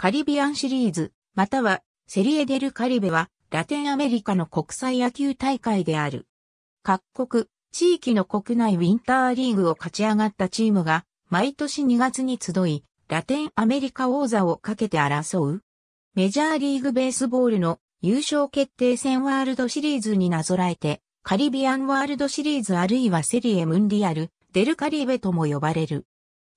カリビアンシリーズ、またはセリエデルカリベはラテンアメリカの国際野球大会である。各国、地域の国内ウィンターリーグを勝ち上がったチームが毎年2月に集い、ラテンアメリカ王座をかけて争う。メジャーリーグベースボールの優勝決定戦ワールドシリーズになぞらえて、カリビアンワールドシリーズあるいはセリエムンディアル、デルカリベとも呼ばれる。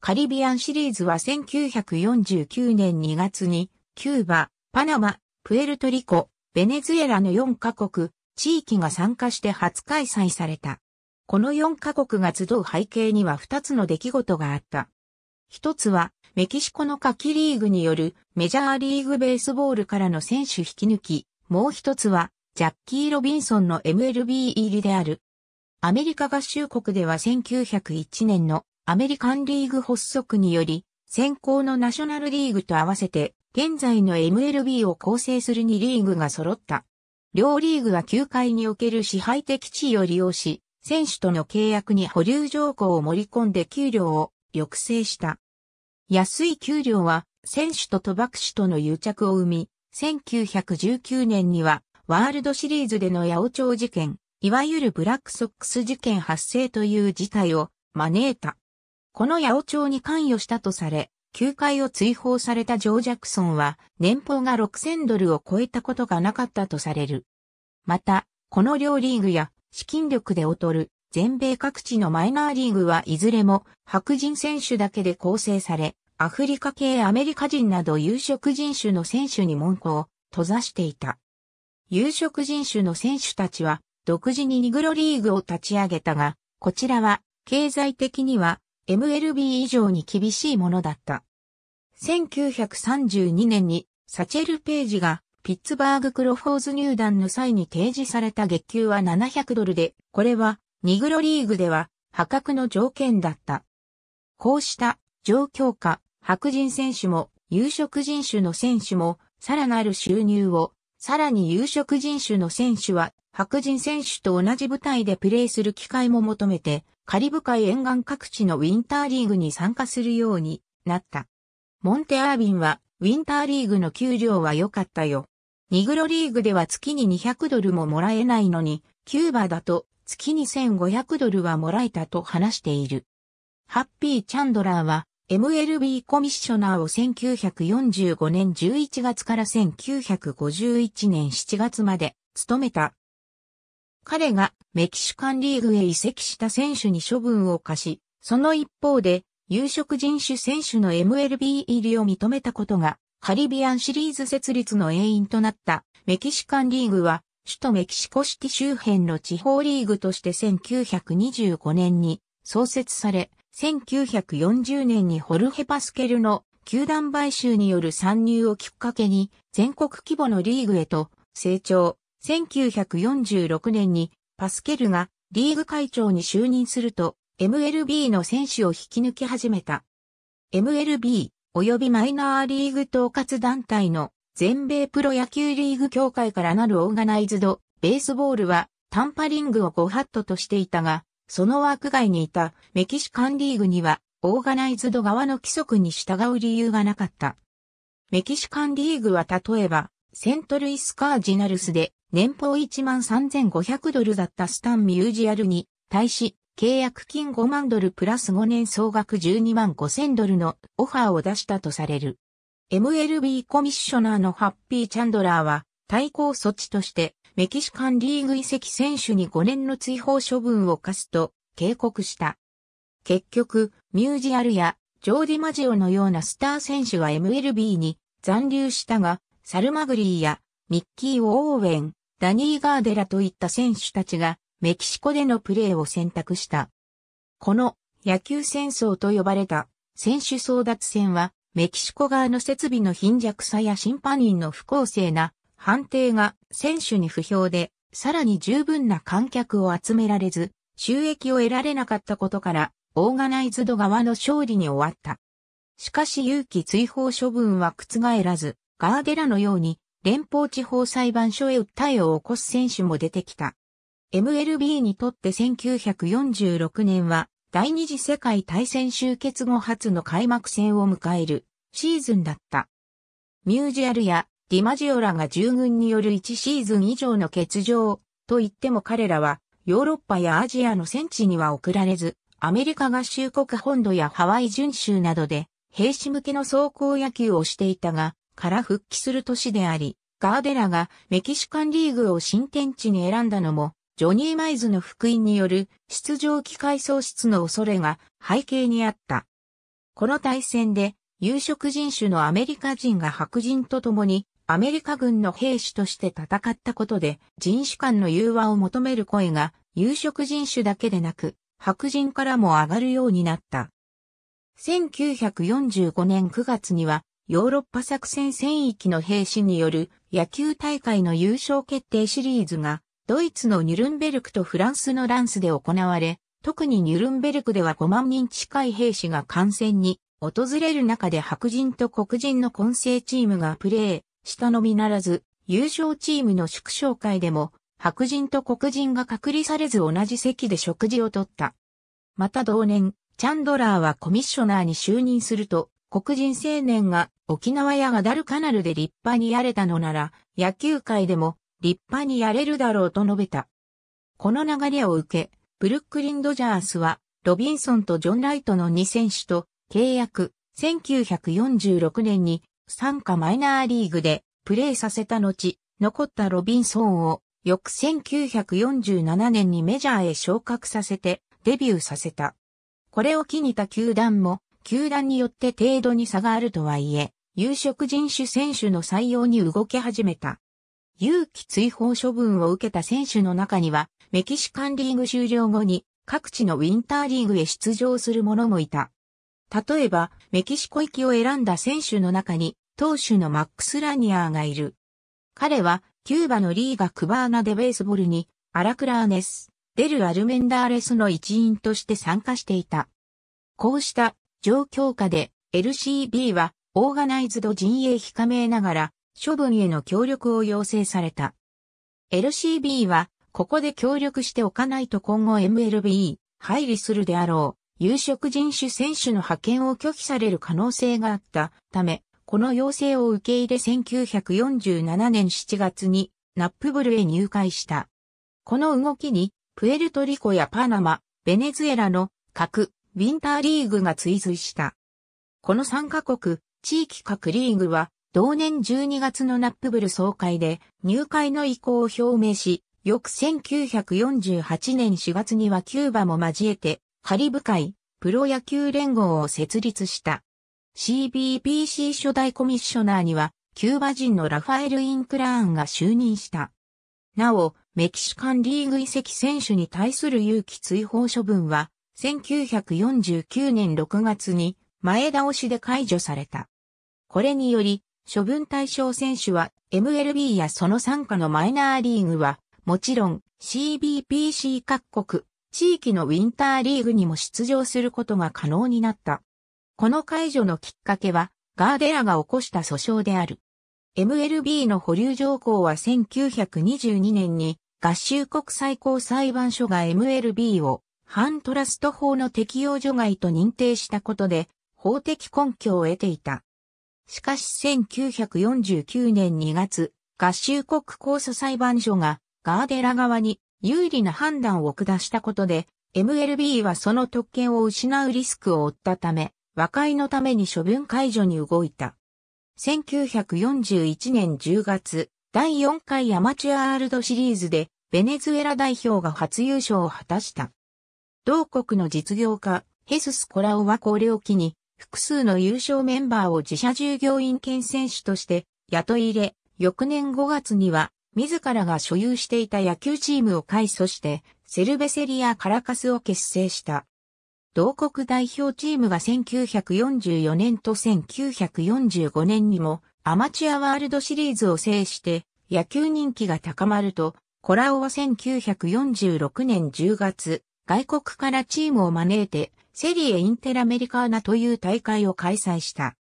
カリビアンシリーズは1949年2月に、キューバ、パナマ、プエルトリコ、ベネズエラの4カ国、地域が参加して初開催された。この4カ国が集う背景には2つの出来事があった。1つは、メキシコの夏季リーグによるメジャーリーグベースボールからの選手引き抜き、もう1つは、ジャッキー・ロビンソンの MLB 入りである。アメリカ合衆国では1901年のアメリカンリーグ発足により、先行のナショナルリーグと合わせて、現在の MLB を構成する2リーグが揃った。両リーグは球界における支配的地位を利用し、選手との契約に保留条項を盛り込んで給料を抑制した。安い給料は選手と賭博士との癒着を生み、1919年にはワールドシリーズでの八王朝事件、いわゆるブラックソックス事件発生という事態を招いた。この八百長に関与したとされ、球界を追放されたジョー・ジャクソンは年俸が6000ドルを超えたことがなかったとされる。また、この両リーグや資金力で劣る全米各地のマイナーリーグはいずれも白人選手だけで構成され、アフリカ系アメリカ人など有色人種の選手に門戸を閉ざしていた。有色人種の選手たちは独自にニグロリーグを立ち上げたが、こちらは経済的には MLB 以上に厳しいものだった。1932年にサチェル・ページがピッツバーグ・クロフォーズ入団の際に提示された月給は700ドルで、これはニグロリーグでは破格の条件だった。こうした状況下、白人選手も有色人種の選手もさらなる収入を、さらに有色人種の選手は白人選手と同じ舞台でプレーする機会も求めて、カリブ海沿岸各地のウィンターリーグに参加するようになった。モンテアービンは、ウィンターリーグの給料は良かったよ。ニグロリーグでは月に200ドルももらえないのに、キューバだと月に1500ドルはもらえたと話している。ハッピー・チャンドラーは MLB コミッショナーを1945年11月から1951年7月まで務めた彼がメキシカンリーグへ移籍した選手に処分を課し、その一方で、有色人種選手の MLB 入りを認めたことが、カリビアンシリーズ設立の原因となったメキシカンリーグは、首都メキシコシティ周辺の地方リーグとして1925年に創設され、1940年にホルヘ・パスケルの球団買収による参入をきっかけに全国規模のリーグへと成長。1946年にパスケルがリーグ会長に就任すると MLB の選手を引き抜き始めた。MLB 及びマイナーリーグ統括団体の全米プロ野球リーグ協会からなるオーガナイズドベースボールはタンパリングを5ハットとしていたが、その枠外にいたメキシカンリーグにはオーガナイズド側の規則に従う理由がなかった。メキシカンリーグは例えばセントルイスカージナルスで年俸1万3500ドルだったスタン・ミュージアルに、対し、契約金5万ドルプラス5年総額12万5000ドルのオファーを出したとされる。MLB コミッショナーのハッピー・チャンドラーは、対抗措置として、メキシカンリーグ移籍選手に5年の追放処分を課すと警告した。結局、ミュージアルやジョーディマジオのようなスター選手は MLB に残留したが、サルマグリーやミッキー・オーウェン、ダニー・ガーデラといった選手たちがメキシコでのプレーを選択した。この野球戦争と呼ばれた選手争奪戦はメキシコ側の設備の貧弱さや審判員の不公正な判定が選手に不評でさらに十分な観客を集められず収益を得られなかったことからオーガナイズド側の勝利に終わった。しかし勇気追放処分は覆らずガーデラのように連邦地方裁判所へ訴えを起こす選手も出てきた。MLB にとって1946年は第二次世界大戦終結後初の開幕戦を迎えるシーズンだった。ミュージアルやディマジオラが従軍による1シーズン以上の欠場と言っても彼らはヨーロッパやアジアの戦地には送られず、アメリカ合衆国本土やハワイ準州などで兵士向けの走行野球をしていたが、から復帰する年であり、ガーデラがメキシカンリーグを新天地に選んだのも、ジョニー・マイズの福音による出場機会喪失の恐れが背景にあった。この対戦で、有色人種のアメリカ人が白人と共にアメリカ軍の兵士として戦ったことで人種間の融和を求める声が有色人種だけでなく白人からも上がるようになった。1945年9月にはヨーロッパ作戦戦域の兵士による野球大会の優勝決定シリーズが、ドイツのニュルンベルクとフランスのランスで行われ、特にニュルンベルクでは5万人近い兵士が観戦に訪れる中で白人と黒人の混成チームがプレーしたのみならず、優勝チームの祝勝会でも白人と黒人が隔離されず同じ席で食事をとった。また同年、チャンドラーはコミッショナーに就任すると、黒人青年が沖縄やガダルカナルで立派にやれたのなら、野球界でも立派にやれるだろうと述べた。この流れを受け、ブルックリン・ドジャースは、ロビンソンとジョン・ライトの2選手と契約、1946年に参加マイナーリーグでプレーさせた後、残ったロビンソンを翌1947年にメジャーへ昇格させてデビューさせた。これを機に他球団も球団によって程度に差があるとはいえ、有色人種選手の採用に動き始めた。勇気追放処分を受けた選手の中には、メキシカンリーグ終了後に各地のウィンターリーグへ出場する者もいた。例えば、メキシコ行きを選んだ選手の中に、投手のマックス・ラニアーがいる。彼は、キューバのリーガ・クバーナ・でベースボルに、アラクラーネス、デル・アルメンダーレスの一員として参加していた。こうした状況下で LCB はオーガナイズド陣営非加盟ながら処分への協力を要請された。LCB はここで協力しておかないと今後 MLB 配理するであろう有色人種選手の派遣を拒否される可能性があったため、この要請を受け入れ1947年7月にナップブルへ入会した。この動きに、プエルトリコやパナマ、ベネズエラの核、ウィンターリーグが追随した。この3カ国、地域各リーグは、同年12月のナップブル総会で入会の意向を表明し、翌1948年4月にはキューバも交えて、カリブ海、プロ野球連合を設立した。CBPC 初代コミッショナーには、キューバ人のラファエル・インクラーンが就任した。なお、メキシカンリーグ移籍選手に対する有期追放処分は、1949年6月に前倒しで解除された。これにより、処分対象選手は MLB やその参加のマイナーリーグは、もちろん CBPC 各国、地域のウィンターリーグにも出場することが可能になった。この解除のきっかけは、ガーデラが起こした訴訟である。MLB の保留条項は1922年に合衆国最高裁判所が MLB を反トラスト法の適用除外と認定したことで、法的根拠を得ていた。しかし1949年2月、合衆国控訴裁判所がガーデラ側に有利な判断を下したことで、MLB はその特権を失うリスクを負ったため、和解のために処分解除に動いた。1941年10月、第4回アマチュアールドシリーズで、ベネズエラ代表が初優勝を果たした。同国の実業家、ヘスス・コラオはこれを機に、複数の優勝メンバーを自社従業員兼選手として雇い入れ、翌年5月には、自らが所有していた野球チームを改組して、セルベセリア・カラカスを結成した。同国代表チームが1944年と1945年にもアマチュアワールドシリーズを制して野球人気が高まると、コラオは1946年10月、外国からチームを招いて、セリエ・インテラメリカーナという大会を開催した。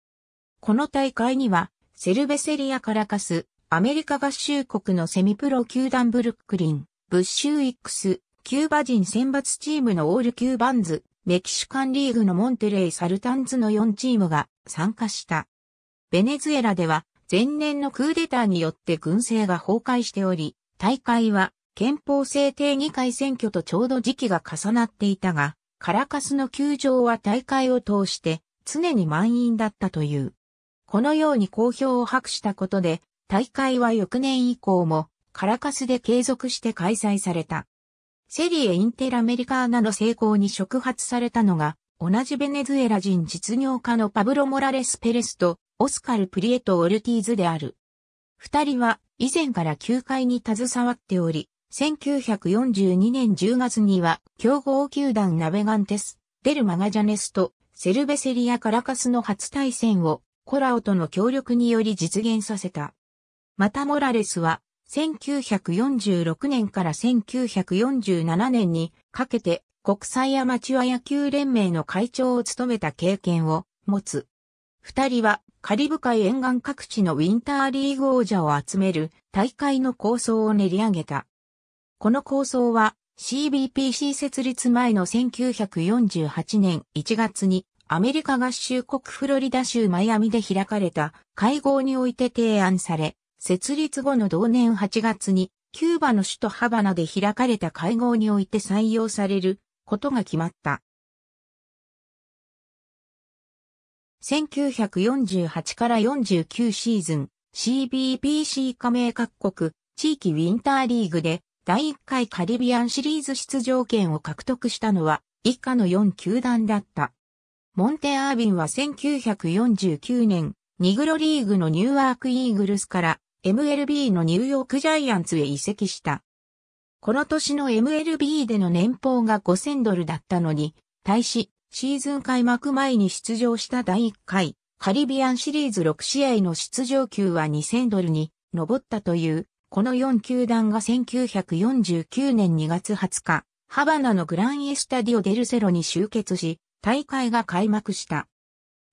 この大会には、セルベセリアカラカス、アメリカ合衆国のセミプロ球団ブルックリン、ブッシュイックス、キューバ人選抜チームのオールキューバンズ、メキシカンリーグのモンテレイ・サルタンズの4チームが参加した。ベネズエラでは前年のクーデターによって軍政が崩壊しており、大会は憲法制定議会選挙とちょうど時期が重なっていたが、カラカスの球場は大会を通して常に満員だったという。このように好評を博したことで、大会は翌年以降もカラカスで継続して開催された。セリエ・インテラ・アメリカーナの成功に触発されたのが、同じベネズエラ人実業家のパブロ・モラレス・ペレスとオスカル・プリエト・オルティーズである。二人は以前から球界に携わっており、1942年10月には、強豪球団ナベガンテス、デルマガジャネスと、セルベセリア・カラカスの初対戦を、コラオとの協力により実現させた。またモラレスは、1946年から1947年にかけて国際アマチュア野球連盟の会長を務めた経験を持つ。二人はカリブ海沿岸各地のウィンターリーグ王者を集める大会の構想を練り上げた。この構想は CBPC 設立前の1948年1月にアメリカ合衆国フロリダ州マイアミで開かれた会合において提案され、設立後の同年8月にキューバの首都ハバナで開かれた会合において採用されることが決まった。1948から49シーズン CBPC 加盟各国地域ウィンターリーグで第1回カリビアンシリーズ出場権を獲得したのは以下の4球団だった。モンテ・アービンは1949年、ニグロリーグのニューワーク・イーグルスから MLB のニューヨーク・ジャイアンツへ移籍した。この年の MLB での年俸が5000ドルだったのに、対し、シーズン開幕前に出場した第1回、カリビアンシリーズ6試合の出場級は2000ドルに上ったというこの4球団が1949年2月20日、ハバナのグランエスタディオ・デルセロに集結し、大会が開幕した。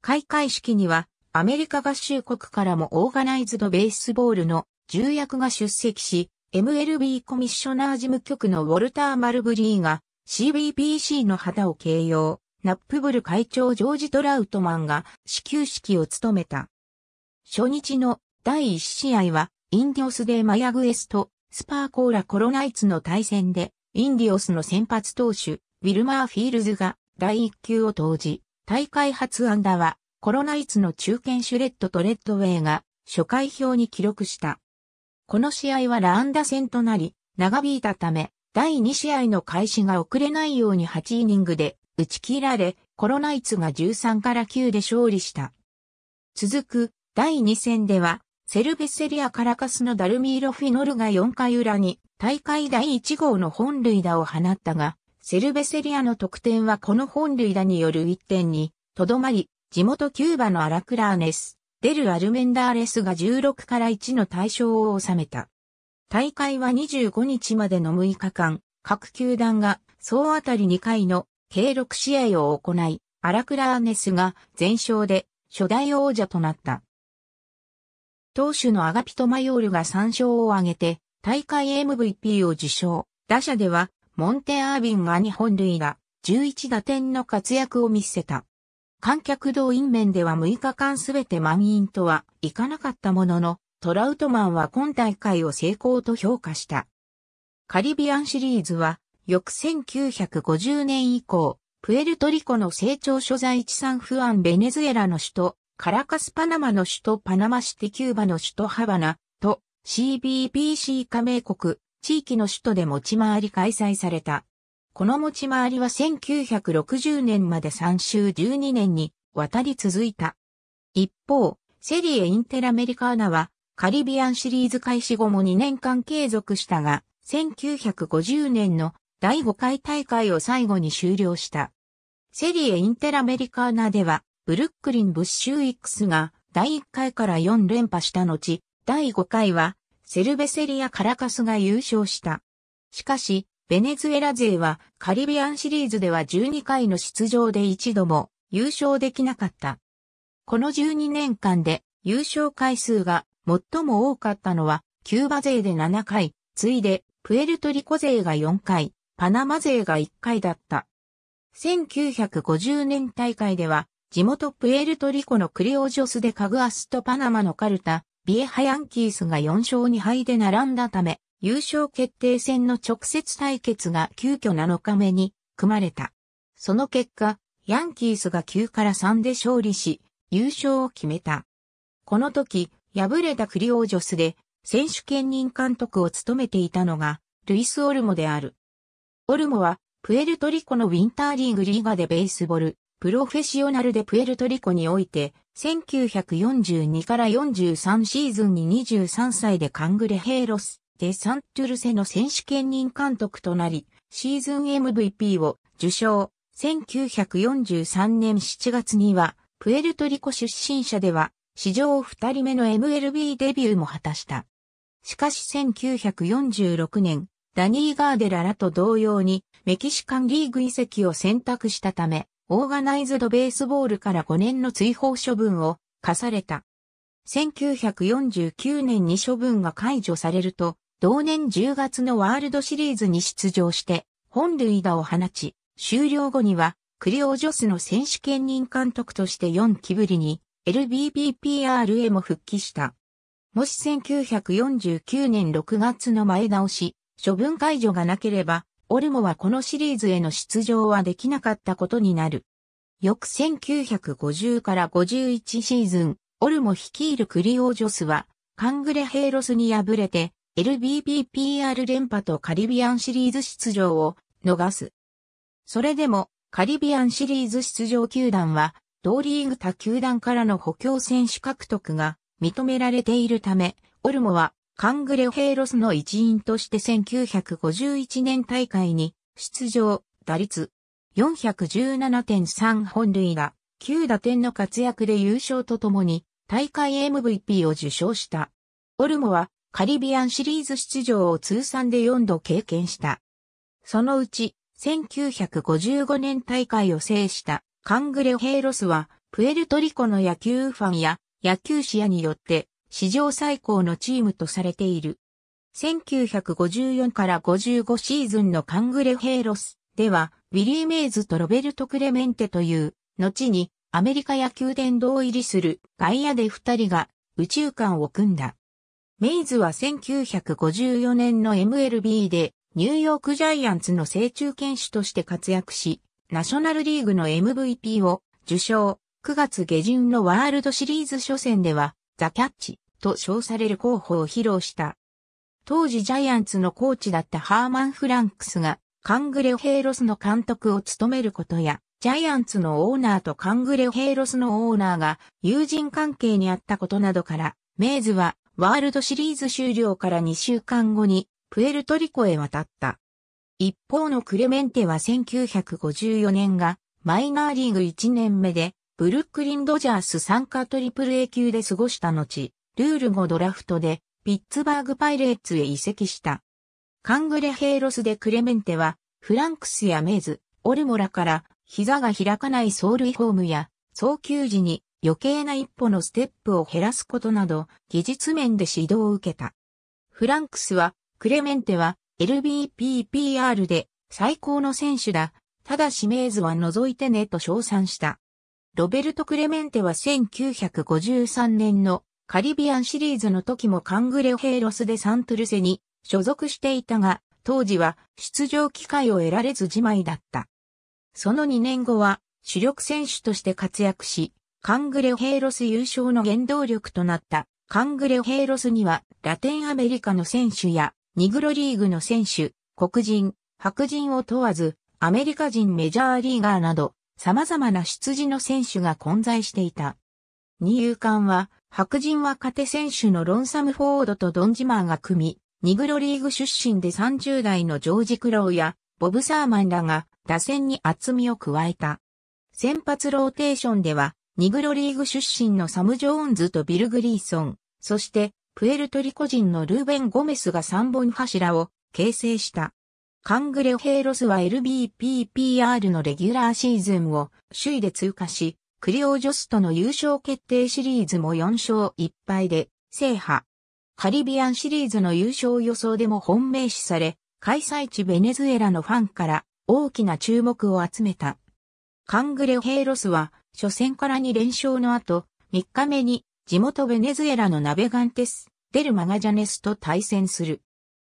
開会式には、アメリカ合衆国からもオーガナイズドベースボールの重役が出席し、MLB コミッショナー事務局のウォルター・マルブリーが CBPC の旗を掲揚、ナップブル会長ジョージ・トラウトマンが始球式を務めた。初日の第1試合はインディオス・デ・マヤグエスと、スパーコーラ・コロナイツの対戦で、インディオスの先発投手、ウィルマー・フィールズが第1球を投じ、大会初安打は、コロナイツの中堅シュレットとレッドウェイが初回表に記録した。この試合はラアンダ戦となり、長引いたため、第2試合の開始が遅れないように8イニングで打ち切られ、コロナイツが13から9で勝利した。続く第2戦では、セルベセリア・カラカスのダルミーロ・フィノルが4回裏に大会第1号の本塁打を放ったが、セルベセリアの得点はこの本塁打による1点にとどまり、地元キューバのアラクラーネス、デル・アルメンダーレスが16から1の対象を収めた。大会は25日までの6日間、各球団が総当たり2回の計6試合を行い、アラクラーネスが全勝で初代王者となった。投手のアガピト・マヨールが3勝を挙げて、大会 MVP を受賞。打者では、モンテ・アービンが2本塁打、11打点の活躍を見せた。観客動員面では6日間すべて満員とはいかなかったものの、トラウトマンは今大会を成功と評価した。カリビアンシリーズは、翌1950年以降、プエルトリコの成長所在地産不安ベネズエラの首都カラカスパナマの首都パナマシティキューバの首都ハバナと CBPC 加盟国地域の首都で持ち回り開催された。この持ち回りは1960年まで3週12年に渡り続いた。一方、セリエ・インテラメリカーナはカリビアンシリーズ開始後も2年間継続したが、1950年の第5回大会を最後に終了した。セリエ・インテラメリカーナではブルックリン・ブッシュイックスが第1回から4連覇した後、第5回はセルベセリア・カラカスが優勝した。しかし、ベネズエラ勢はカリビアンシリーズでは12回の出場で一度も優勝できなかった。この12年間で優勝回数が最も多かったのはキューバ勢で7回、次いでプエルトリコ勢が4回、パナマ勢が1回だった。1950年大会では地元プエルトリコのクリオジョスでカグアスとパナマのカルタ、ビエハヤンキースが4勝2敗で並んだため、優勝決定戦の直接対決が急遽7日目に組まれた。その結果、ヤンキースが9から3で勝利し、優勝を決めた。この時、敗れたクリオージョスで、選手兼任監督を務めていたのが、ルイス・オルモである。オルモは、プエルトリコのウィンターリーグリーガでベースボール、プロフェッショナルでプエルトリコにおいて、1942から43シーズンに23歳でカングレヘイロス、デサントゥルセの選手兼任監督となり、シーズン MVP を受賞。1943年7月には、プエルトリコ出身者では、史上2人目の MLB デビューも果たした。しかし1946年、ダニー・ガーデラらと同様に、メキシカンリーグ移籍を選択したため、オーガナイズドベースボールから5年の追放処分を課された。1949年に処分が解除されると、同年10月のワールドシリーズに出場して、本塁打を放ち、終了後には、クリオジョスの選手兼任監督として4期ぶりに、LBBPR へも復帰した。もし1949年6月の前倒し、処分解除がなければ、オルモはこのシリーズへの出場はできなかったことになる。翌1950から51シーズン、オルモ率いるクリオージョスは、カングレヘイロスに敗れて、LBBPR 連覇とカリビアンシリーズ出場を逃す。それでも、カリビアンシリーズ出場球団は、同リーグ他球団からの補強選手獲得が認められているため、オルモはカングレヘイロスの一員として1951年大会に出場、打率417.3本塁打、9打点の活躍で優勝とともに大会 MVP を受賞した。オルモはカリビアンシリーズ出場を通算で4度経験した。そのうち1955年大会を制したカングレヘイロスはプエルトリコの野球ファンや野球視野によって史上最高のチームとされている。1954から55シーズンのカングレヘイロスでは、ウィリー・メイズとロベルト・クレメンテという、後にアメリカ野球殿堂入りする外野で二人が宇宙間を組んだ。メイズは1954年の MLB でニューヨークジャイアンツの成中堅手として活躍し、ナショナルリーグの MVP を受賞。9月下旬のワールドシリーズ初戦ではザ・キャッチと称される候補を披露した。当時ジャイアンツのコーチだったハーマン・フランクスがカングレオヘイロスの監督を務めることや、ジャイアンツのオーナーとカングレオヘイロスのオーナーが友人関係にあったことなどから、メイズはワールドシリーズ終了から2週間後にプエルトリコへ渡った。一方のクレメンテは1954年がマイナーリーグ1年目でブルックリン・ドジャース参加トリプル a 級で過ごした後、ルール後ドラフトでピッツバーグパイレーツへ移籍した。カングレヘイロスでクレメンテは、フランクスやメイズ、オルモラから、膝が開かない走塁フォームや、早急時に余計な一歩のステップを減らすことなど、技術面で指導を受けた。フランクスは、クレメンテは、LBPPR で、最高の選手だ。ただしメーズは除いてねと称賛した。ロベルト・クレメンテは1953年のカリビアンシリーズの時もカングレヘイロスでサントルセに所属していたが、当時は出場機会を得られずじまいだった。その2年後は主力選手として活躍し、カングレヘイロス優勝の原動力となったカングレヘイロスにはラテンアメリカの選手やニグロリーグの選手、黒人、白人を問わずアメリカ人メジャーリーガーなど様々な出自の選手が混在していた。二遊間は、白人若手選手のロンサムフォードとドンジマーが組み、ニグロリーグ出身で30代のジョージ・クロウやボブ・サーマンらが打線に厚みを加えた。先発ローテーションでは、ニグロリーグ出身のサム・ジョーンズとビル・グリーソン、そして、プエルトリコ人のルーベン・ゴメスが3本柱を形成した。カングレヘイロスは LBPPR のレギュラーシーズンを首位で通過し、クリオジョスとの優勝決定シリーズも4勝1敗で制覇。カリビアンシリーズの優勝予想でも本命視され、開催地ベネズエラのファンから大きな注目を集めた。カングレヘイロスは初戦から2連勝の後、3日目に地元ベネズエラのナベガンテス、デルマガジャネスと対戦する。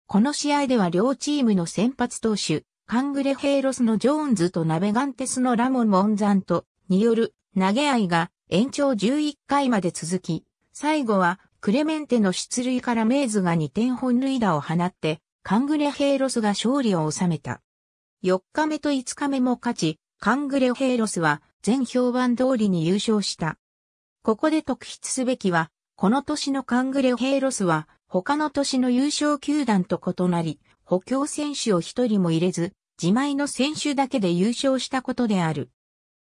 この試合では両チームの先発投手、カングレヘイロスのジョーンズとナベガンテスのラモン・モンザントによる投げ合いが延長11回まで続き、最後はクレメンテの出塁からメイズが2点本塁打を放って、カングレヘイロスが勝利を収めた。4日目と5日目も勝ち、カングレヘイロスは全評判通りに優勝した。ここで特筆すべきは、この年のカングレヘイロスは他の年の優勝球団と異なり、補強選手を一人も入れず、自前の選手だけで優勝したことである。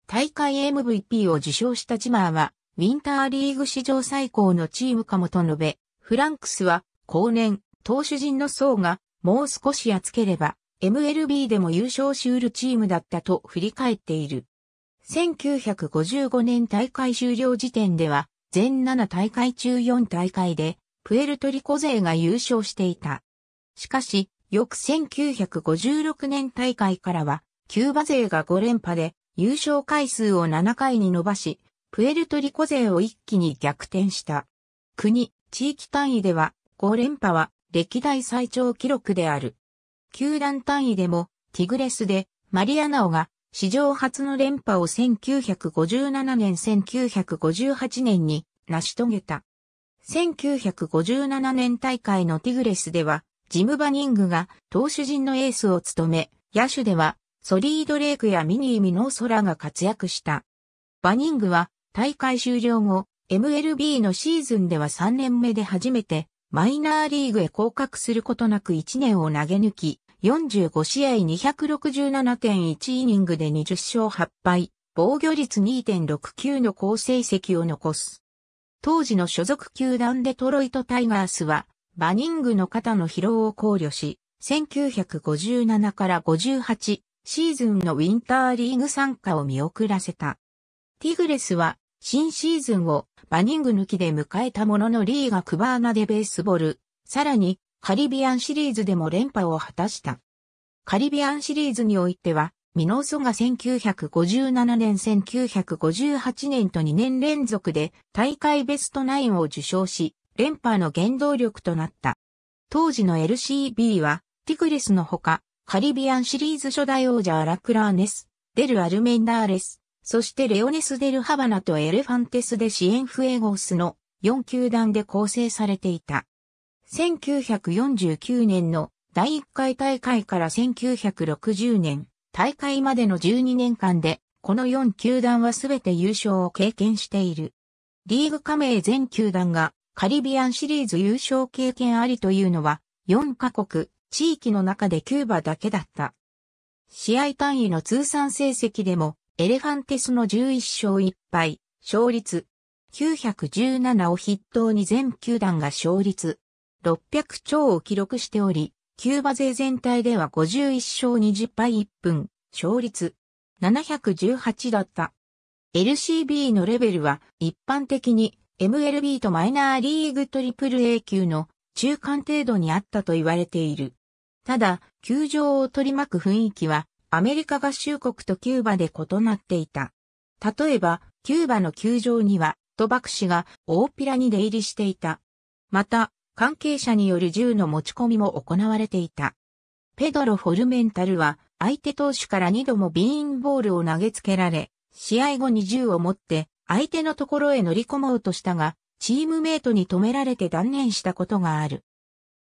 大会 MVP を受賞したジマーは、ウィンターリーグ史上最高のチームかもと述べ、フランクスは、後年、投手陣の層が、もう少し厚ければ、MLB でも優勝しうるチームだったと振り返っている。1955年大会終了時点では、全7大会中4大会で、プエルトリコ勢が優勝していた。しかし、翌1956年大会からは、キューバ勢が5連覇で、優勝回数を7回に伸ばし、プエルトリコ勢を一気に逆転した。国、地域単位では、5連覇は歴代最長記録である。球団単位でも、ティグレスで、マリアナオが、史上初の連覇を1957年1958年に成し遂げた。1957年大会のティグレスでは、ジム・バニングが投手陣のエースを務め、野手ではソリー・ドレイクやミニー・ミノーソラが活躍した。バニングは大会終了後、MLB のシーズンでは3年目で初めてマイナーリーグへ降格することなく1年を投げ抜き、45試合267.1イニングで20勝8敗、防御率2.69の好成績を残す。当時の所属球団デトロイトタイガースは、バニングの肩の疲労を考慮し、1957から58シーズンのウィンターリーグ参加を見送らせた。ティグレスは新シーズンをバニング抜きで迎えたもののリーガクバーナでベースボール、さらにカリビアンシリーズでも連覇を果たした。カリビアンシリーズにおいてはミノーソが1957年1958年と2年連続で大会ベストナインを受賞し、連覇の原動力となった。当時の LCB は、ティクレスのほか、カリビアンシリーズ初代王者アラクラーネス、デル・アルメンダーレス、そしてレオネス・デル・ハバナとエレファンテス・でシエンフエゴスの4球団で構成されていた。1949年の第1回大会から1960年、大会までの12年間で、この4球団はすべて優勝を経験している。リーグ加盟全球団がカリビアンシリーズ優勝経験ありというのは、4カ国、地域の中でキューバだけだった。試合単位の通算成績でも、エレファンテスの11勝1敗、勝率、917を筆頭に全球団が勝率、600超を記録しており、キューバ勢全体では51勝20敗1分、勝率718だった。LCB のレベルは一般的に MLB とマイナーリーグトリプル A 級の中間程度にあったと言われている。ただ、球場を取り巻く雰囲気はアメリカ合衆国とキューバで異なっていた。例えば、キューバの球場には、賭博士が大ピラに出入りしていた。また、関係者による銃の持ち込みも行われていた。ペドロ・フォルメンタルは相手投手から2度もビーンボールを投げつけられ、試合後に銃を持って相手のところへ乗り込もうとしたが、チームメイトに止められて断念したことがある。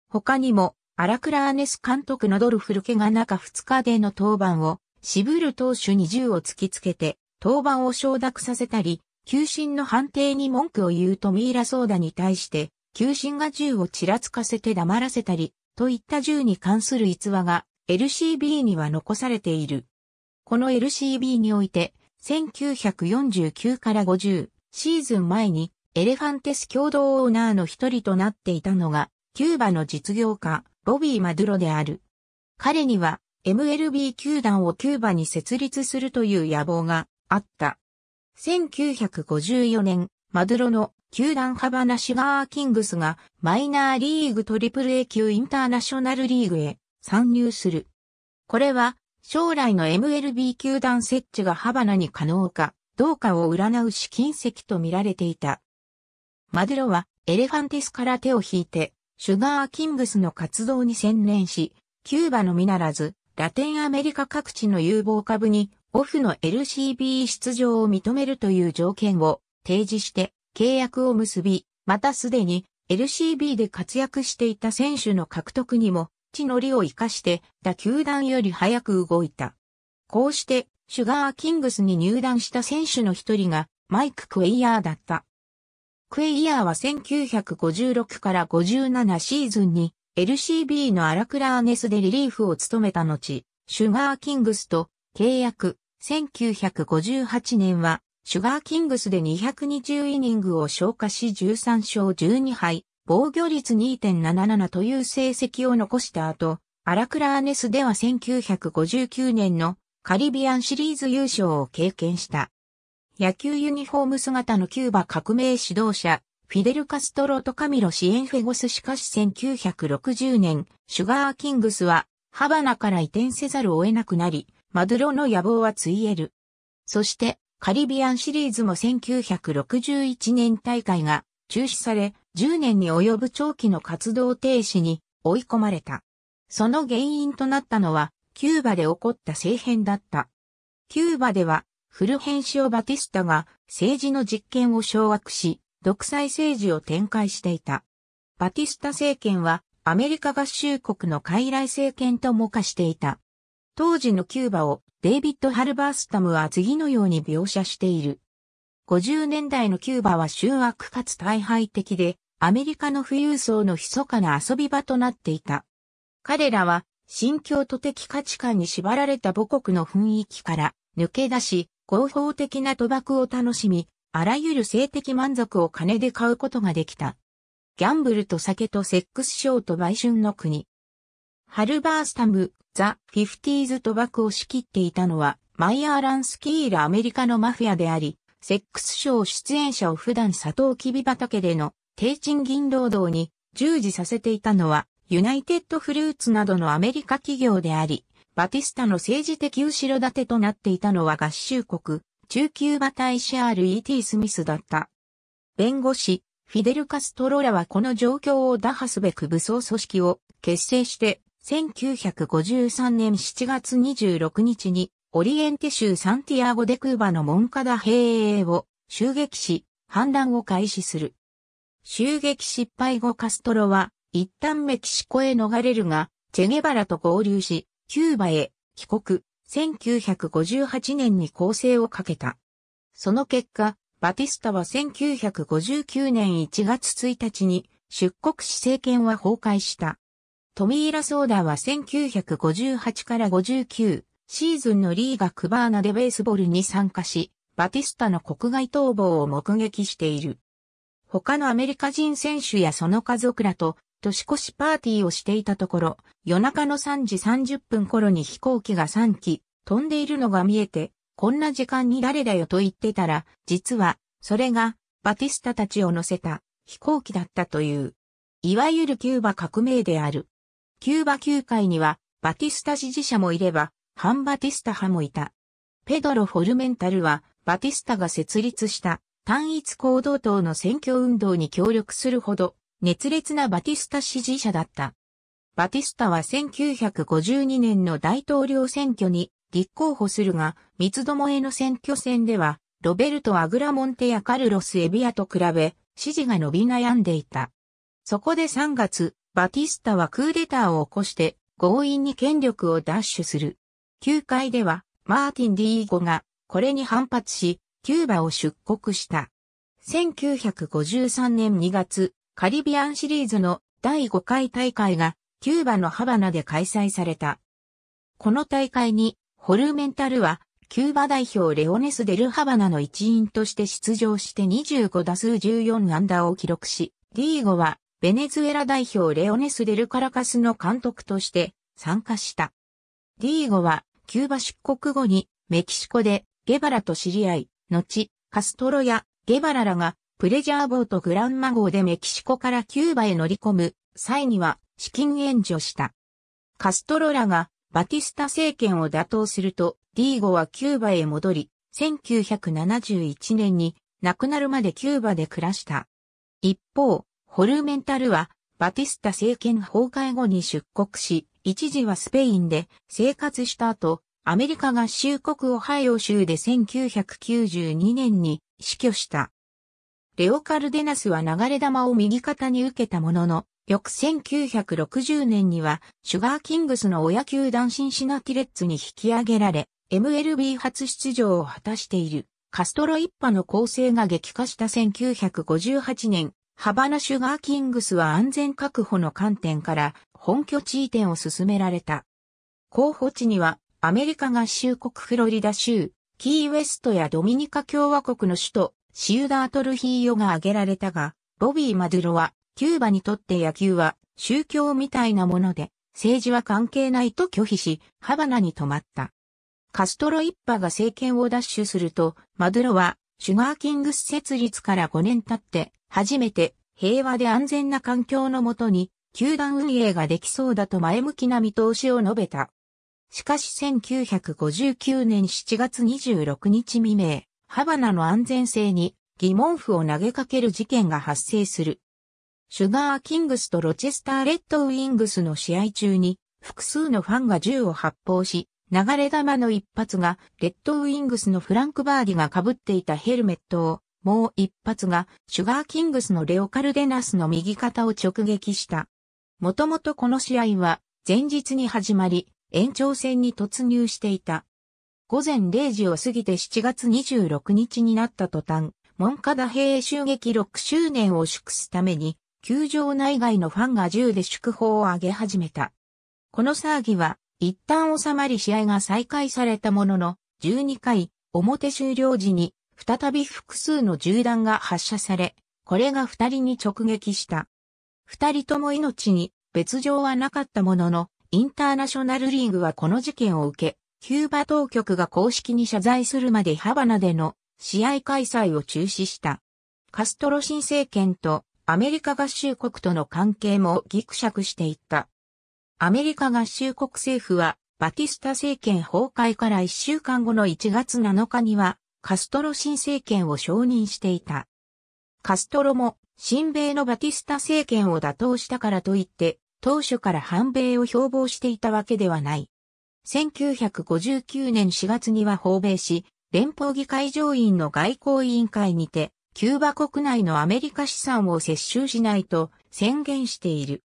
他にも、アラクラーネス監督のドルフルケが中2日での登板を、渋る投手に銃を突きつけて、登板を承諾させたり、球審の判定に文句を言うトミーラソーダに対して、急進が銃をちらつかせて黙らせたり、といった銃に関する逸話が LCB には残されている。この LCB において、1949から50シーズン前にエレファンテス共同オーナーの一人となっていたのが、キューバの実業家、ロビー・マドゥロである。彼には、MLB 球団をキューバに設立するという野望があった。1954年、マドゥロの球団幅なシガーキングスがマイナーリーグ AAA 級インターナショナルリーグへ参入する。これは将来の MLB 球団設置がハバナに可能かどうかを占う試金石と見られていた。マデロはエレファンテスから手を引いてシュガーキングスの活動に専念し、キューバのみならずラテンアメリカ各地の有望株にオフの LCB 出場を認めるという条件を提示して契約を結び、またすでに LCB で活躍していた選手の獲得にも、地の利を生かして、打球団より早く動いた。こうして、シュガーキングスに入団した選手の一人が、マイク・クエイヤーだった。クエイヤーは1956から57シーズンに LCB のアラクラーネスでリリーフを務めた後、シュガーキングスと契約1958年はシュガーキングスで220イニングを消化し13勝12敗、防御率2.77という成績を残した後、アラクラーネスでは1959年のカリビアンシリーズ優勝を経験した。野球ユニフォーム姿のキューバ革命指導者、フィデル・カストロとカミロ・シエンフェゴスしかし1960年、シュガーキングスはハバナから移転せざるを得なくなり、マドロの野望はついえる。そして、カリビアンシリーズも1961年大会が中止され、10年に及ぶ長期の活動停止に追い込まれた。その原因となったのは、キューバで起こった政変だった。キューバでは、フルヘンシオ・バティスタが政治の実権を掌握し、独裁政治を展開していた。バティスタ政権はアメリカ合衆国の傀儡政権とも化していた。当時のキューバをデイビッド・ハルバースタムは次のように描写している。50年代のキューバは醜悪かつ大敗的で、アメリカの富裕層の密かな遊び場となっていた。彼らは、心教徒的価値観に縛られた母国の雰囲気から抜け出し、合法的な賭博を楽しみ、あらゆる性的満足を金で買うことができた。ギャンブルと酒とセックスショーと売春の国。ハルバースタム、ザ・フィフティーズ賭博を仕切っていたのは、マイアーランスキーラアメリカのマフィアであり、セックスショー出演者を普段サトウキビ畑での低賃金労働に従事させていたのは、ユナイテッドフルーツなどのアメリカ企業であり、バティスタの政治的後ろ盾となっていたのは合衆国、中級馬大使 R.E.T. スミスだった。弁護士、フィデル・カストロラはこの状況を打破すべく武装組織を結成して1953年7月26日に、オリエンテ州サンティアゴデクーバのモンカダ兵営を襲撃し、反乱を開始する。襲撃失敗後カストロは、一旦メキシコへ逃れるが、チェゲバラと合流し、キューバへ帰国、1958年に攻勢をかけた。その結果、バティスタは1959年1月1日に出国し政権は崩壊した。トミーラ・ソーダは1958から59シーズンのリーガ・クバーナでベースボールに参加し、バティスタの国外逃亡を目撃している。他のアメリカ人選手やその家族らと年越しパーティーをしていたところ、夜中の3時30分頃に飛行機が3機飛んでいるのが見えて、こんな時間に誰だよと言ってたら、実は、それが、バティスタたちを乗せた飛行機だったという。いわゆるキューバ革命である。キューバ球界には、バティスタ支持者もいれば、反バティスタ派もいた。ペドロ・フォルメンタルは、バティスタが設立した単一行動党の選挙運動に協力するほど、熱烈なバティスタ支持者だった。バティスタは1952年の大統領選挙に立候補するが、三つどもえの選挙戦では、ロベルト・アグラモンテやカルロス・エビアと比べ、支持が伸び悩んでいた。そこで3月、バティスタはクーデターを起こして強引に権力を奪取する。球界ではマーティン・ディーゴがこれに反発し、キューバを出国した。1953年2月、カリビアンシリーズの第5回大会がキューバのハバナで開催された。この大会にホルメンタルはキューバ代表レオネス・デル・ハバナの一員として出場して25打数14安打を記録し、ディーゴはベネズエラ代表レオネス・デル・カラカスの監督として参加した。ディーゴは、キューバ出国後に、メキシコで、ゲバラと知り合い、後、カストロや、ゲバラらが、プレジャー号とグランマ号でメキシコからキューバへ乗り込む際には、資金援助した。カストロらが、バティスタ政権を打倒すると、ディーゴはキューバへ戻り、1971年に亡くなるまでキューバで暮らした。一方、ホルメンタルは、バティスタ政権崩壊後に出国し、一時はスペインで生活した後、アメリカ合衆国オハイオ州で1992年に死去した。レオカルデナスは流れ玉を右肩に受けたものの、翌1960年には、シュガーキングスの親球団シンシナティレッツに引き上げられ、MLB 初出場を果たしている。カストロ一派の構成が激化した1958年、ハバナシュガーキングスは安全確保の観点から本拠地移転を進められた。候補地にはアメリカ合衆国フロリダ州、キーウェストやドミニカ共和国の首都シウダートルヒーヨが挙げられたが、ボビー・マドゥロはキューバにとって野球は宗教みたいなもので政治は関係ないと拒否し、ハバナに泊まった。カストロ一派が政権を奪取すると、マドゥロはシュガーキングス設立から5年経って初めて平和で安全な環境のもとに、球団運営ができそうだと前向きな見通しを述べた。しかし1959年7月26日未明、ハバナの安全性に疑問符を投げかける事件が発生する。シュガーキングスとロチェスターレッドウィングスの試合中に複数のファンが銃を発砲し、流れ弾の一発がレッドウィングスのフランクバーディが被っていたヘルメットをもう一発が、シュガーキングスのレオカルデナスの右肩を直撃した。もともとこの試合は、前日に始まり、延長戦に突入していた。午前0時を過ぎて7月26日になった途端、文科打兵襲撃6周年を祝すために、球場内外のファンが銃で祝砲を上げ始めた。この騒ぎは、一旦収まり試合が再開されたものの、12回、表終了時に再び複数の銃弾が発射され、これが二人に直撃した。二人とも命に別状はなかったものの、インターナショナルリーグはこの事件を受け、キューバ当局が公式に謝罪するまでハバナでの試合開催を中止した。カストロ新政権とアメリカ合衆国との関係もギクシャクしていった。アメリカ合衆国政府はバティスタ政権崩壊から1週間後の1月7日にはカストロ新政権を承認していた。カストロも新米のバティスタ政権を打倒したからといって、当初から反米を標榜していたわけではない。1959年4月には訪米し、連邦議会上院の外交委員会にて、キューバ国内のアメリカ資産を接収しないと宣言している。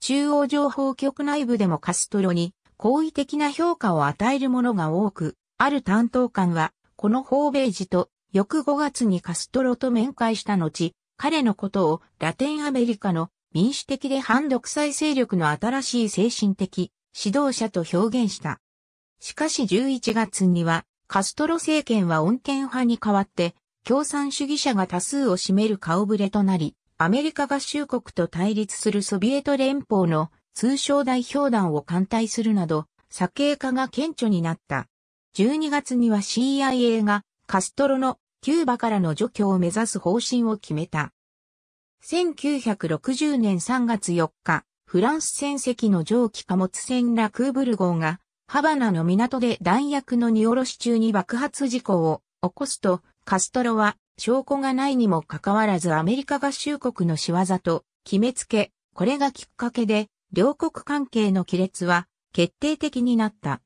中央情報局内部でもカストロに好意的な評価を与えるものが多く、ある担当官はこの訪米時と、翌5月にカストロと面会した後、彼のことをラテンアメリカの民主的で反独裁勢力の新しい精神的指導者と表現した。しかし11月にはカストロ政権は穏健派に代わって共産主義者が多数を占める顔ぶれとなり、アメリカ合衆国と対立するソビエト連邦の通商代表団を艦隊するなど、左傾化が顕著になった。12月には CIA がカストロのキューバからの除去を目指す方針を決めた。1960年3月4日、フランス船籍の蒸気貨物船ラクーブル号が、ハバナの港で弾薬の荷下ろし中に爆発事故を起こすと、カストロは証拠がないにもかかわらずアメリカ合衆国の仕業と決めつけ、これがきっかけで両国関係の亀裂は決定的になった。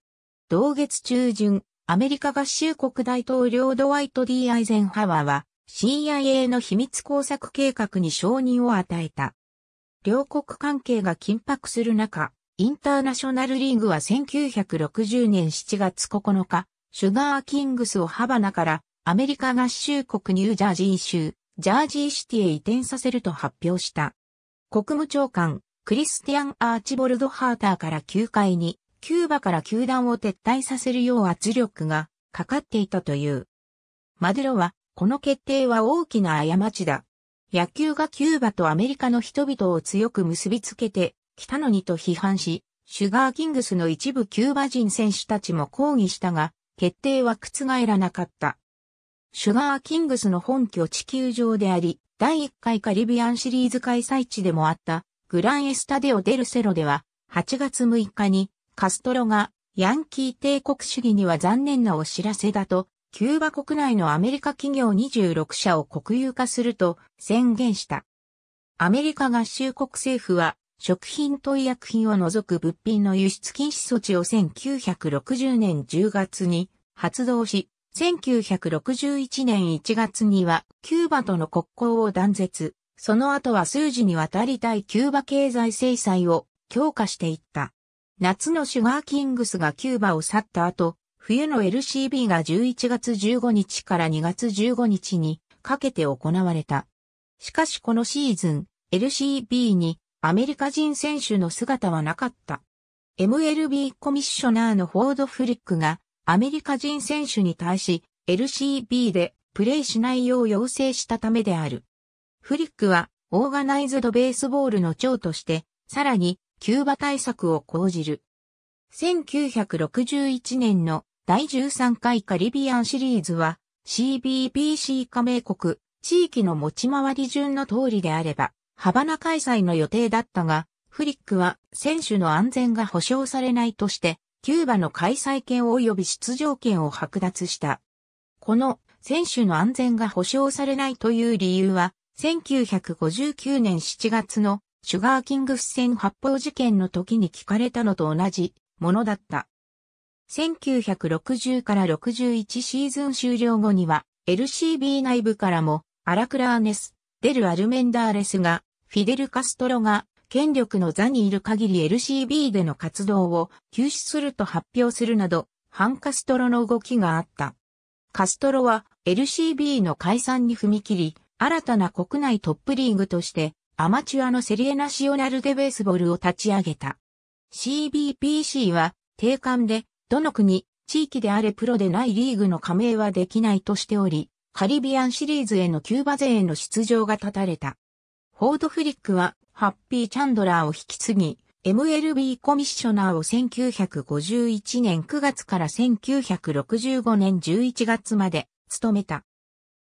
同月中旬、アメリカ合衆国大統領ドワイト・ D・ アイゼンハワーは CIA の秘密工作計画に承認を与えた。両国関係が緊迫する中、インターナショナルリーグは1960年7月9日、シュガーキングスをハバナからアメリカ合衆国ニュージャージー州、ジャージーシティへ移転させると発表した。国務長官、クリスティアン・アーチボルド・ハーターから9階にキューバから球団を撤退させるよう圧力がかかっていたという。マデロは、この決定は大きな過ちだ。野球がキューバとアメリカの人々を強く結びつけてきたのにと批判し、シュガーキングスの一部キューバ人選手たちも抗議したが、決定は覆らなかった。シュガーキングスの本拠地球上であり、第1回カリビアンシリーズ開催地でもあった、グランエスタデオデルセロでは、8月6日にカストロがヤンキー帝国主義には残念なお知らせだと、キューバ国内のアメリカ企業26社を国有化すると宣言した。アメリカ合衆国政府は、食品と医薬品を除く物品の輸出禁止措置を1960年10月に発動し、1961年1月にはキューバとの国交を断絶、その後は数時にわたりいキューバ経済制裁を強化していった。夏のシュガーキングスがキューバを去った後、冬の LCB が11月15日から2月15日にかけて行われた。しかしこのシーズン、LCB にアメリカ人選手の姿はなかった。MLB コミッショナーのフォード・フリックがアメリカ人選手に対し LCB でプレイしないよう要請したためである。フリックはオーガナイズドベースボールの長として、さらにキューバ対策を講じる。1961年の第13回カリビアンシリーズは CBPC 加盟国地域の持ち回り順の通りであればハバナ開催の予定だったがフリックは選手の安全が保障されないとしてキューバの開催権及び出場権を剥奪した。この選手の安全が保障されないという理由は1959年7月のシュガーキング付箋発砲事件の時に聞かれたのと同じものだった。1960から61シーズン終了後には LCB 内部からもアラクラーネス、デル・アルメンダーレスがフィデル・カストロが権力の座にいる限り LCB での活動を休止すると発表するなど反カストロの動きがあった。カストロは LCB の解散に踏み切り、新たな国内トップリーグとしてアマチュアのセリエナシオナルデベースボールを立ち上げた。CBPC は、定款で、どの国、地域であれプロでないリーグの加盟はできないとしており、カリビアンシリーズへのキューバ勢への出場が立たれた。フォードフリックは、ハッピー・チャンドラーを引き継ぎ、MLB コミッショナーを1951年9月から1965年11月まで務めた。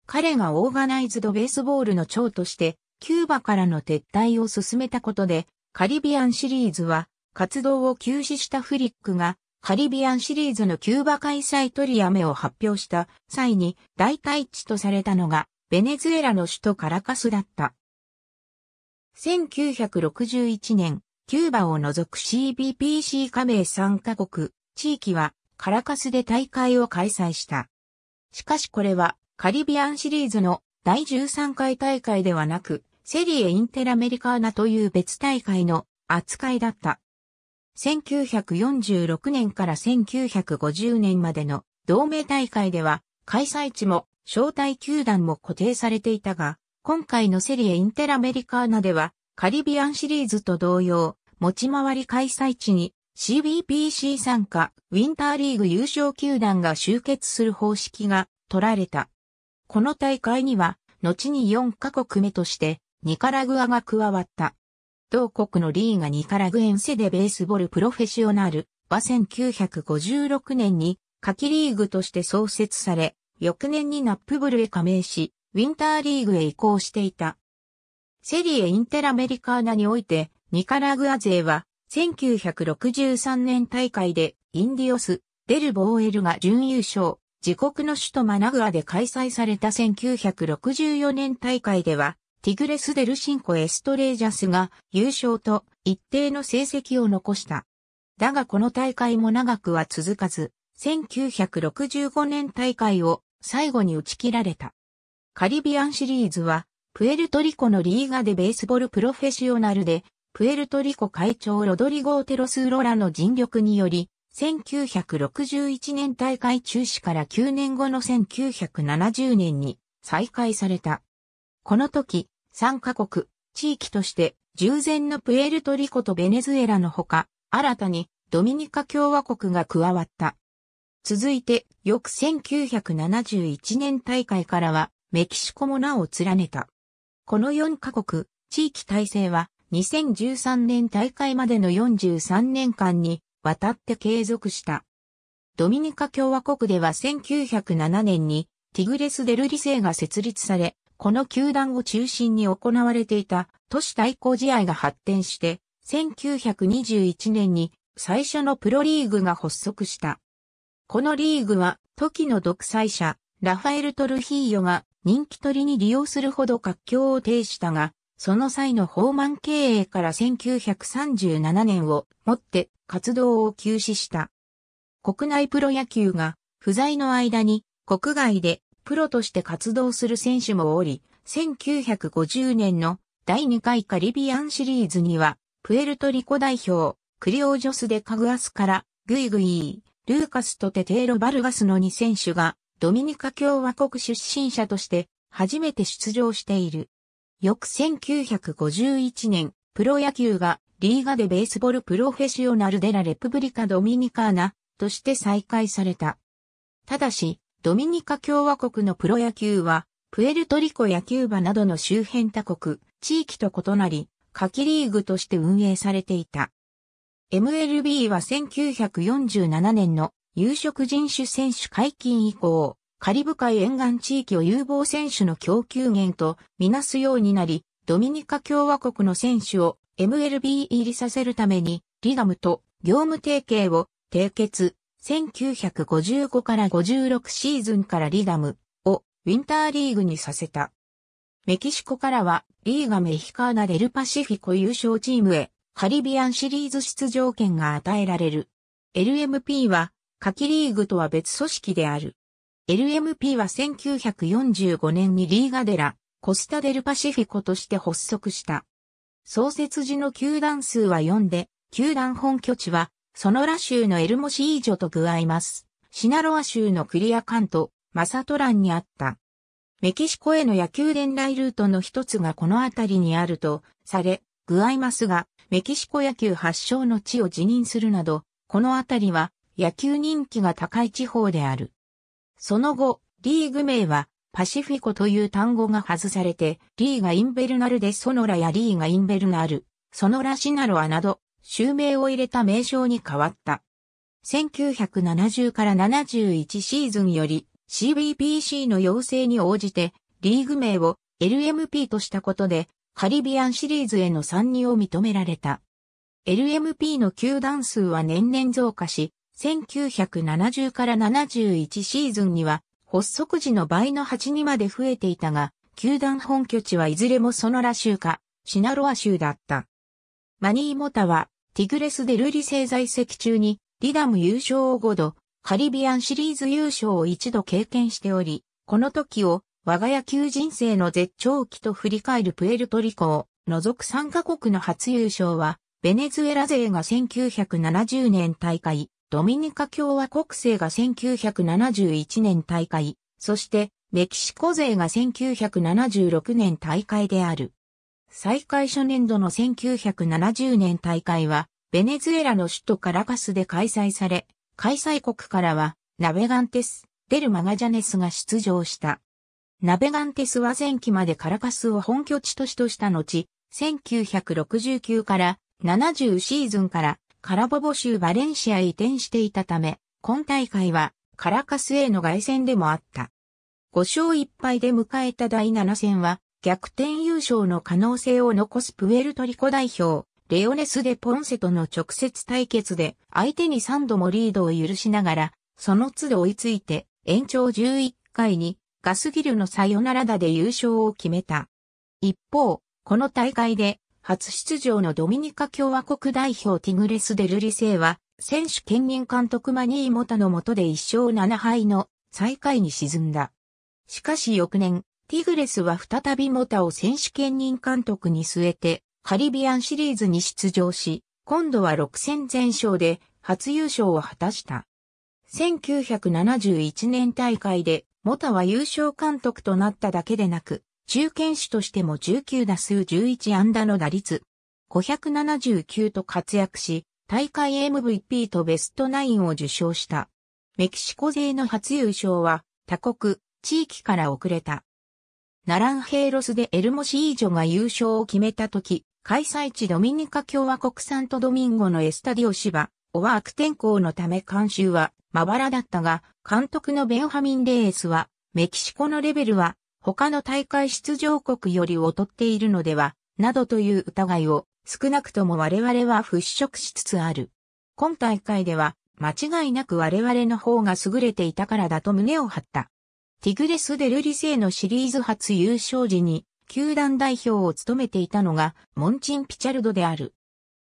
彼がオーガナイズドベースボールの長としてキューバからの撤退を進めたことで、カリビアンシリーズは活動を休止したフリックが、カリビアンシリーズのキューバ開催取りやめを発表した際に代替地とされたのが、ベネズエラの首都カラカスだった。1961年、キューバを除く CBPC 加盟3カ国、地域はカラカスで大会を開催した。しかしこれはカリビアンシリーズの第13回大会ではなく、セリエ・インテラメリカーナという別大会の扱いだった。1946年から1950年までの同盟大会では開催地も招待球団も固定されていたが、今回のセリエ・インテラメリカーナではカリビアンシリーズと同様、持ち回り開催地に CBPC 参加ウィンターリーグ優勝球団が集結する方式が取られた。この大会には、後に4カ国目としてニカラグアが加わった。同国のリーガニカラグエンセでベースボールプロフェッショナルは1956年に夏季リーグとして創設され、翌年にナップブルへ加盟し、ウィンターリーグへ移行していた。セリエ・インテラメリカーナにおいて、ニカラグア勢は、1963年大会で、インディオス、デル・ボーエルが準優勝、自国の首都マナグアで開催された1964年大会では、ティグレス・デルシンコ・エストレージャスが優勝と一定の成績を残した。だがこの大会も長くは続かず、1965年大会を最後に打ち切られた。カリビアンシリーズは、プエルトリコのリーガでベースボールプロフェッショナルで、プエルトリコ会長ロドリゴ・テロス・ロラの尽力により、1961年大会中止から9年後の1970年に再開された。この時、3カ国、地域として、従前のプエルトリコとベネズエラのほか、新たにドミニカ共和国が加わった。続いて、翌1971年大会からは、メキシコも名を連ねた。この4カ国、地域体制は、2013年大会までの43年間に、わたって継続した。ドミニカ共和国では1907年に、ティグレス・デル・リセイが設立され、この球団を中心に行われていた都市対抗試合が発展して、1921年に最初のプロリーグが発足した。このリーグは、時の独裁者、ラファエル・トルヒーヨが人気取りに利用するほど活況を呈したが、その際の放満経営から1937年をもって活動を休止した。国内プロ野球が不在の間に国外でプロとして活動する選手もおり、1950年の第2回カリビアンシリーズには、プエルトリコ代表、クリオジョス・デ・カグアスから、グイグイ、ルーカスとテテーロ・バルガスの2選手が、ドミニカ共和国出身者として、初めて出場している。翌1951年、プロ野球が、リーガでベースボールプロフェッショナルデラ・レプブリカ・ドミニカーナ、として再開された。ただし、ドミニカ共和国のプロ野球は、プエルトリコやキューバなどの周辺他国、地域と異なり、夏季リーグとして運営されていた。MLB は1947年の有色人種選手解禁以降、カリブ海沿岸地域を有望選手の供給源とみなすようになり、ドミニカ共和国の選手を MLB 入りさせるために、リダムと業務提携を締結。1955から56シーズンからリガムをウィンターリーグにさせた。メキシコからはリーガメヒカーナデルパシフィコ優勝チームへカリビアンシリーズ出場権が与えられる。LMP は夏季リーグとは別組織である。LMP は1945年にリーガデラ、コスタデルパシフィコとして発足した。創設時の球団数は4で、球団本拠地はソノラ州のエルモシージョと具合ます。シナロア州のクリアカント、マサトランにあった。メキシコへの野球伝来ルートの一つがこの辺りにあるとされ、具合ますが、メキシコ野球発祥の地を辞任するなど、この辺りは野球人気が高い地方である。その後、リーグ名はパシフィコという単語が外されて、リーガ・インベルナルでソノラやリーガ・インベルナル、ソノラ・シナロアなど、襲名を入れた名称に変わった。1970から71シーズンより CBBC の要請に応じてリーグ名を LMP としたことでカリビアンシリーズへの参入を認められた。LMP の球団数は年々増加し、1970から71シーズンには発足時の倍の8にまで増えていたが、球団本拠地はいずれもソノラ州かシナロア州だった。マニー・モタはティグレス・デルリ製在籍中に、リダム優勝を5度、カリビアンシリーズ優勝を一度経験しており、この時を我が野球人生の絶頂期と振り返るプエルトリコを除く3カ国の初優勝は、ベネズエラ勢が1970年大会、ドミニカ共和国勢が1971年大会、そしてメキシコ勢が1976年大会である。再開初年度の1970年大会は、ベネズエラの首都カラカスで開催され、開催国からは、ナベガンテス、デルマガジャネスが出場した。ナベガンテスは前期までカラカスを本拠地都市とした後、1969から70シーズンからカラボボ州バレンシアへ移転していたため、今大会はカラカスへの外戦でもあった。5勝1敗で迎えた第7戦は逆転優勝の可能性を残すプエルトリコ代表、レオネス・デ・ポンセとの直接対決で相手に3度もリードを許しながら、その都度追いついて延長11回にガスギルのサヨナラダで優勝を決めた。一方、この大会で初出場のドミニカ共和国代表ティグレス・デルリセイは、選手兼任監督マニー・モタの下で1勝7敗の最下位に沈んだ。しかし翌年、ティグレスは再びモタを選手兼任監督に据えて、カリビアンシリーズに出場し、今度は6戦全勝で初優勝を果たした。1971年大会で、モタは優勝監督となっただけでなく、中堅手としても19打数11安打の打率、579と活躍し、大会 MVP とベストナインを受賞した。メキシコ勢の初優勝は他国、地域から遅れた。ナランヘイロスでエルモシージョが優勝を決めた時、開催地ドミニカ共和国サントドミンゴのエスタディオ芝、オワーク天候のため監修はまばらだったが、監督のベオハミン・レースは、メキシコのレベルは他の大会出場国より劣っているのでは、などという疑いを少なくとも我々は払拭しつつある。今大会では間違いなく我々の方が優れていたからだと胸を張った。ティグレス・デル・リセーのシリーズ初優勝時に、球団代表を務めていたのが、モンチン・ピチャルドである。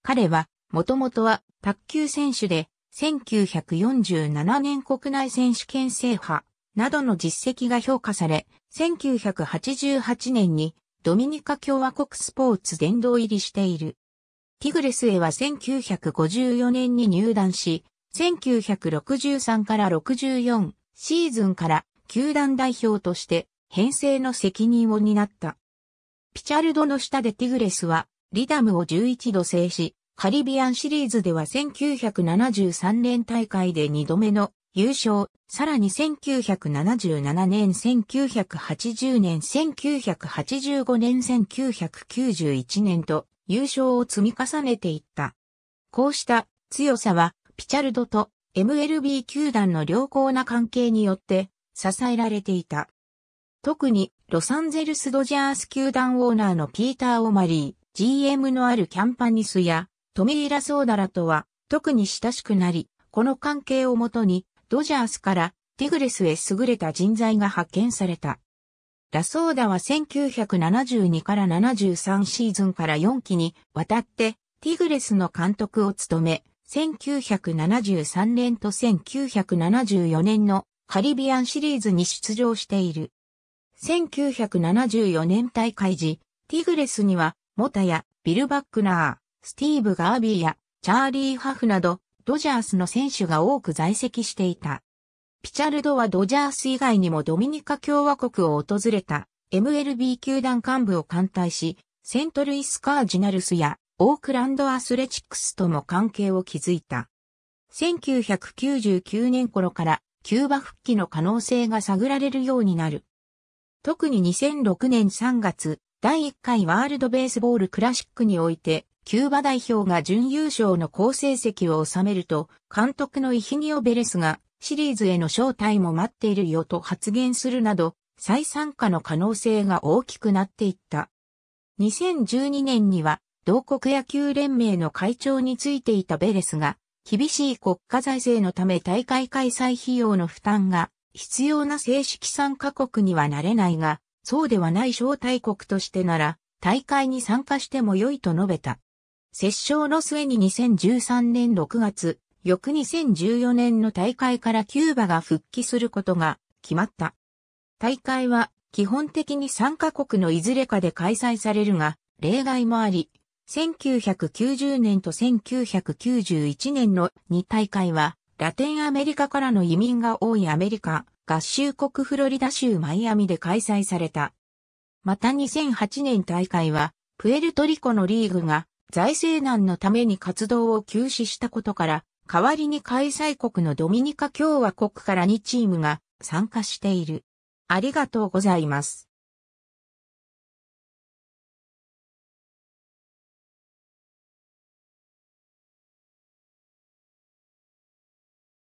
彼は、もともとは、卓球選手で、1947年国内選手権制覇などの実績が評価され、1988年にドミニカ共和国スポーツ殿堂入りしている。ティグレスへは1954年に入団し、1963から64シーズンから球団代表として編成の責任を担った。ピチャルドの下でティグレスはリダムを11度制し、カリビアンシリーズでは1973年大会で2度目の優勝、さらに1977年、1980年、1985年、1991年と優勝を積み重ねていった。こうした強さはピチャルドと MLB 球団の良好な関係によって支えられていた。特にロサンゼルスドジャース球団オーナーのピーター・オマリー、GM のあるキャンパニスやトミー・ラソーダらとは特に親しくなり、この関係をもとにドジャースからティグレスへ優れた人材が派遣された。ラソーダは1972から73シーズンから4期にわたってティグレスの監督を務め、1973年と1974年のカリビアンシリーズに出場している。1974年大会時、ティグレスには、モタやビル・バックナー、スティーブ・ガービーやチャーリー・ハフなど、ドジャースの選手が多く在籍していた。ピチャルドはドジャース以外にもドミニカ共和国を訪れた MLB 球団幹部を艦隊し、セントルイス・カージナルスやオークランド・アスレチックスとも関係を築いた。1999年頃からキューバ復帰の可能性が探られるようになる。特に2006年3月、第1回ワールドベースボールクラシックにおいて、キューバ代表が準優勝の好成績を収めると、監督のイヒニオ・ベレスがシリーズへの招待も待っているよと発言するなど、再参加の可能性が大きくなっていった。2012年には、同国野球連盟の会長についていたベレスが、厳しい国家財政のため大会開催費用の負担が必要な正式参加国にはなれないが、そうではない招待国としてなら、大会に参加しても良いと述べた。折衝の末に2013年6月、翌2014年の大会からキューバが復帰することが決まった。大会は基本的に参加国のいずれかで開催されるが、例外もあり、1990年と1991年の2大会は、ラテンアメリカからの移民が多いアメリカ、合衆国フロリダ州マイアミで開催された。また2008年大会は、プエルトリコのリーグが財政難のために活動を休止したことから、代わりに開催国のドミニカ共和国から2チームが参加している。ありがとうございます。